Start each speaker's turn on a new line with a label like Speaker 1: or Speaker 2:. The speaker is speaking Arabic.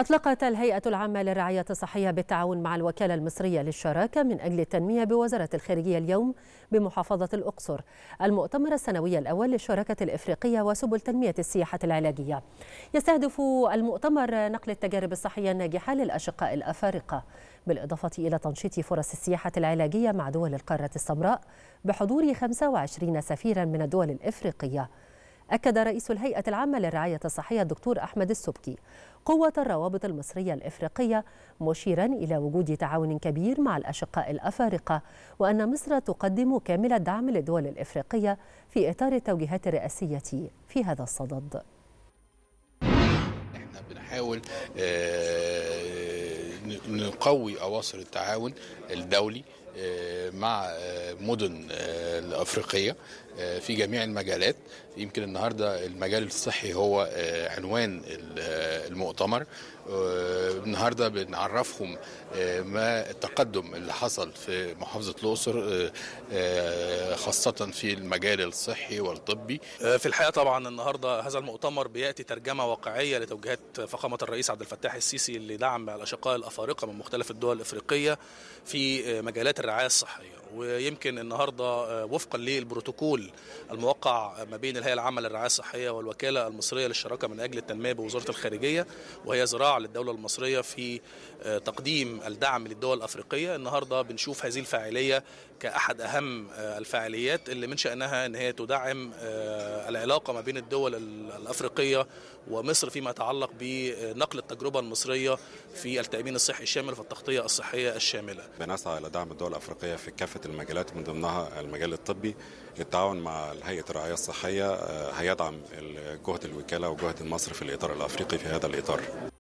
Speaker 1: أطلقت الهيئة العامة للرعاية الصحية بالتعاون مع الوكالة المصرية للشراكة من أجل التنمية بوزارة الخارجية اليوم بمحافظة الأقصر المؤتمر السنوي الأول للشراكة الإفريقية وسبل تنمية السياحة العلاجية يستهدف المؤتمر نقل التجارب الصحية الناجحة للأشقاء الأفارقة بالإضافة إلى تنشيط فرص السياحة العلاجية مع دول القارة السمراء بحضور 25 سفيرا من الدول الإفريقية أكد رئيس الهيئة العامة للرعاية الصحية الدكتور أحمد السبكي قوة الروابط المصرية الإفريقية مشيرا إلى وجود تعاون كبير مع الأشقاء الأفارقة وأن مصر تقدم كامل الدعم للدول الإفريقية في إطار التوجيهات الرئاسية في هذا الصدد.
Speaker 2: احنا بنحاول آه نقوي أواصر التعاون الدولي آه، مع آه، مدن آه، الافريقيه في جميع المجالات يمكن النهارده المجال الصحي هو عنوان المؤتمر النهارده بنعرفهم ما التقدم اللي حصل في محافظه الاقصر خاصه في المجال الصحي والطبي
Speaker 3: في الحقيقه طبعا النهارده هذا المؤتمر بياتي ترجمه واقعيه لتوجيهات فخامه الرئيس عبد الفتاح السيسي لدعم الاشقاء الافارقه خارقه من مختلف الدول الافريقيه في آه، مجالات الرعايه الصحيه ويمكن النهارده آه، وفقا للبروتوكول الموقع ما بين الهيئه العامه للرعايه الصحيه والوكاله المصريه للشراكه من اجل التنميه بوزاره الخارجيه وهي ذراع للدوله المصريه في آه، تقديم الدعم للدول الافريقيه النهارده بنشوف هذه الفاعليه كاحد اهم الفعاليات اللي من شانها ان هي تدعم العلاقه ما بين الدول الافريقيه ومصر فيما يتعلق بنقل التجربه المصريه في التامين الصحي الصحي الشامل التغطية الصحية الشاملة
Speaker 4: بنسعى إلى دعم الدول الأفريقية في كافة المجالات من ضمنها المجال الطبي للتعاون مع هيئة الرعاية الصحية آه، هيدعم جهد الوكالة وجهد مصر في الإطار الأفريقي في هذا الإطار